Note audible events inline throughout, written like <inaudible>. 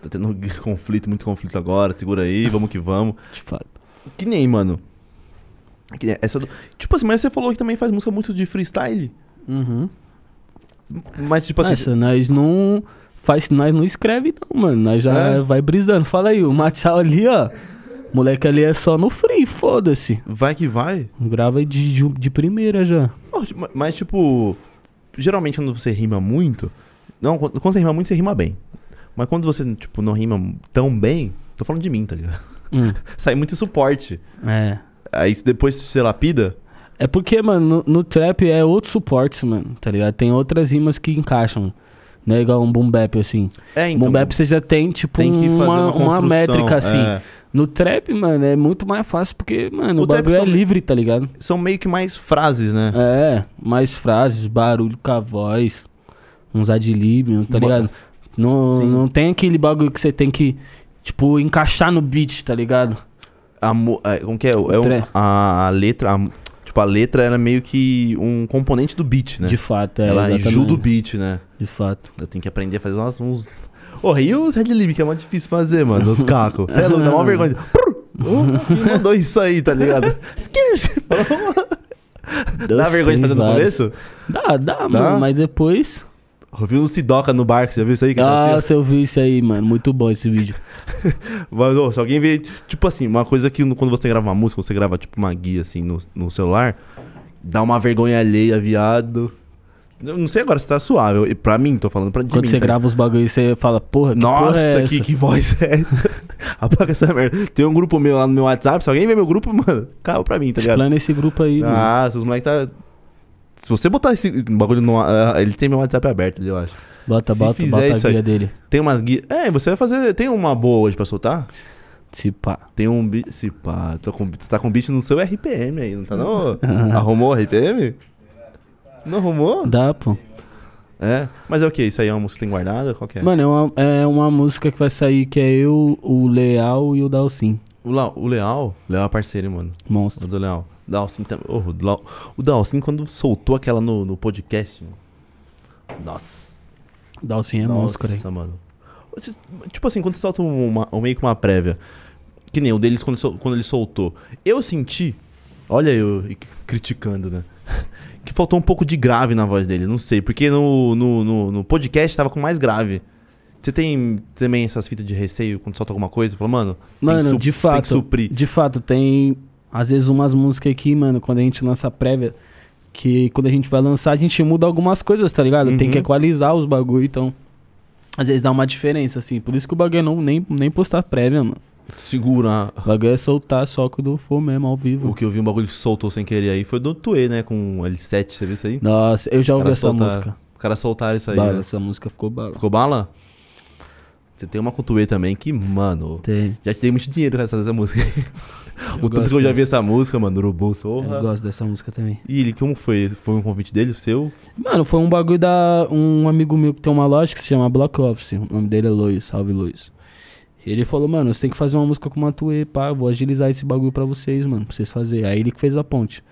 tá tendo <laughs> conflito, muito conflito agora, segura aí, vamos que vamos. De fato. Que nem, mano. Que nem essa do... Tipo assim, mas você falou que também faz música muito de freestyle. Uhum. Mas, tipo assim. Nossa, nós não. Faz, nós não escreve, não, mano. Nós já é. vai brisando. Fala aí, o Machal ali, ó. Moleque ali é só no free, foda-se. Vai que vai? Grava de, de, de primeira já. Tipo, mas, tipo, geralmente quando você rima muito. Não, quando você rima muito, você rima bem. Mas quando você, tipo, não rima tão bem, tô falando de mim, tá ligado? Hum. <laughs> Sai muito suporte. É. Aí depois você lapida. É porque, mano, no, no trap é outros suportes, mano, tá ligado? Tem outras rimas que encaixam. Não é igual um boom bap, assim. É, então. Boom bap você já tem, tipo, tem uma, uma, uma, métrica, é. assim. É. No trap, mano, é muito mais fácil porque, mano, o, o bagulho é livre, tá ligado? São meio que mais frases, né? É, mais frases, barulho com a voz, uns adlibs tá ligado? Boa. Não, não tem aquele bagulho que você tem que, tipo, encaixar no beat, tá ligado? A, é, como que é? é um, a, a, letra. A, tipo, a letra era é meio que um componente do beat, né? De fato, é. Ela ajuda o beat, né? De fato. Eu tenho que aprender a fazer umas, uns. Ô, oh, e os Red Lib, que é mais difícil fazer, mano, os cacos. Você é louco, dá uma <laughs> vergonha. Uh, mandou isso aí, tá ligado? Scarce! <laughs> dá vergonha de fazer no começo? Dá, dá, dá, mano, mas depois viu um Sidoca no barco, já viu isso aí? Que ah, assim? eu vi isso aí, mano. Muito bom esse vídeo. <laughs> Mas, ô, se alguém vê. Tipo assim, uma coisa que quando você grava uma música, você grava tipo uma guia assim no, no celular, dá uma vergonha alheia, viado. Eu não sei agora se tá suave. Eu, pra mim, tô falando pra Quando mim, você tá? grava os bagulhos, você fala, porra, que Nossa, porra é que, que, voz é essa? <laughs> Apaga essa merda. Tem um grupo meu lá no meu WhatsApp, se alguém vê meu grupo, <laughs> mano, caiu pra mim, tá ligado? Explana esse grupo aí, ah, mano. Ah, esses moleques tá se você botar esse bagulho no. Ah, ele tem meu WhatsApp aberto ali, eu acho. Bota, Se bota, fizer bota isso a guia aí, dele. Tem umas guias. É, você vai fazer. Tem uma boa hoje pra soltar? Se pá. Tem um beat. Se pá. Tô com, tu tá com beat no seu RPM aí, não tá não? <laughs> Arrumou o RPM? Não arrumou? Dá, pô. É? Mas é o que? Isso aí é uma música que tem guardada? Qual é? Mano, é uma, é uma música que vai sair que é eu, o Leal e o Dalcin. O, La, o Leal? Leal é parceiro, mano. Monstro. O do Leal. Dalsin também. Oh, o Dalsin, quando soltou aquela no, no podcast. Nossa. Dalsin é nossa, monstro, Nossa, né? mano. Tipo assim, quando você solta uma, meio que uma prévia. Que nem o deles quando, sol, quando ele soltou. Eu senti. Olha eu criticando, né? <laughs> que faltou um pouco de grave na voz dele. Não sei. Porque no, no, no, no podcast tava com mais grave. Você tem também essas fitas de receio quando solta alguma coisa? Fala, mano. Mano, de fato. Tem que suprir. De fato, tem às vezes umas músicas aqui, mano, quando a gente lança prévia, que quando a gente vai lançar, a gente muda algumas coisas, tá ligado? Uhum. Tem que uhum. equalizar os bagulho, então. Às vezes dá uma diferença, assim. Por isso que o bagulho é não, nem, nem postar prévia, mano. Segurar. O bagulho é soltar só quando for mesmo, ao vivo. O que eu vi um bagulho que soltou sem querer aí foi do Tue, né? Com L7, você viu isso aí? Nossa, eu já ouvi essa soltar, música. Os caras soltaram isso aí. Bala, né? essa música ficou bala. Ficou bala? Você tem uma Cotuê também que, mano. Tem. Já te dei muito dinheiro com essa, música. <laughs> o tanto que eu já vi essa música, mano, Urubu, Sorra. Eu gosto dessa música também. E ele, como foi? Foi um convite dele, o seu? Mano, foi um bagulho da. Um amigo meu que tem uma loja que se chama Block Office. O nome dele é Lois, salve Lois. Ele falou, mano, você tem que fazer uma música com uma Tuê, pá, vou agilizar esse bagulho pra vocês, mano, pra vocês fazerem. Aí ele que fez a ponte.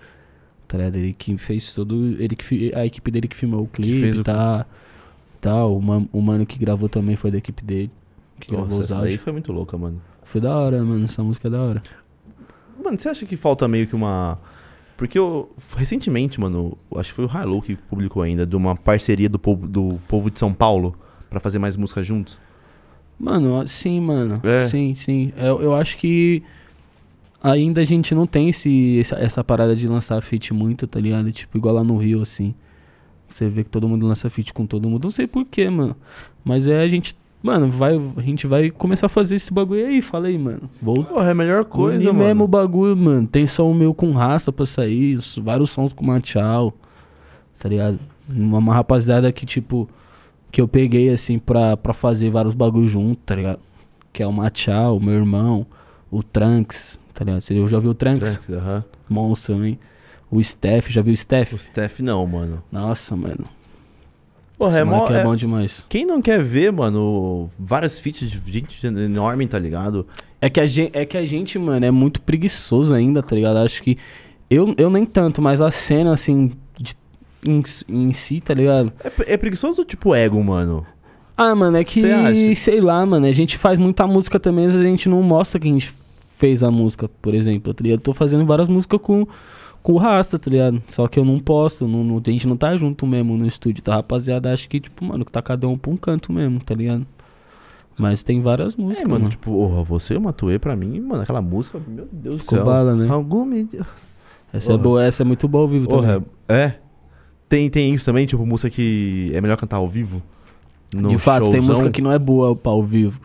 Tá ligado? Ele que fez todo. Ele que, a equipe dele que filmou o clipe, tá. O tal. O, man, o mano que gravou também foi da equipe dele. Que Nossa, gravou os essa daí foi muito louca, mano. Foi da hora, mano. Essa música é da hora. Mano, você acha que falta meio que uma. Porque eu, recentemente, mano, acho que foi o Hilo que publicou ainda, de uma parceria do povo, do povo de São Paulo para fazer mais música juntos. Mano, sim, mano. É. Sim, sim. Eu, eu acho que ainda a gente não tem esse, essa, essa parada de lançar feat muito, tá ligado? Tipo, igual lá no Rio, assim. Você vê que todo mundo lança feat com todo mundo. Não sei porquê, mano. Mas é a gente. Mano, vai, a gente vai começar a fazer esse bagulho aí. Fala aí, mano. Vou, Porra, é a melhor coisa, mano. mesmo o bagulho, mano. Tem só o meu com raça pra sair. Vários sons com Machal. Tá ligado? Uma, uma rapaziada que, tipo. Que eu peguei, assim, pra, pra fazer vários bagulhos junto, tá ligado? Que é o Machal, o meu irmão, o Trunks, tá ligado? você já viu o Trunks. Trunks uh -huh. Monstro hein o Steph, já viu o Steph? O Steph não, mano. Nossa, mano. Porra, é, mó, é, é bom demais. Quem não quer ver, mano, vários feats de gente enorme, tá ligado? É que, a gente, é que a gente, mano, é muito preguiçoso ainda, tá ligado? Acho que. Eu, eu nem tanto, mas a cena, assim, de, em, em si, tá ligado? É, é preguiçoso tipo ego, mano? Ah, mano, é que, sei lá, mano, a gente faz muita música também, mas a gente não mostra que a gente fez a música, por exemplo. Tá eu tô fazendo várias músicas com com o Rasta, tá ligado? Só que eu não posto, não, não, a gente não tá junto mesmo no estúdio, tá? Rapaziada, acho que, tipo, mano, que tá cada um pra um canto mesmo, tá ligado? Mas tem várias é, músicas, é, mano, mano. Tipo, porra, você e o Matuê, pra mim, mano, aquela música, meu Deus Ficou do céu. bala, né? Algum... Essa, é boa, essa é muito boa ao vivo oh, também. É. Tem, tem isso também, tipo, música que é melhor cantar ao vivo. No De fato, showzão. tem música que não é boa pra ao vivo.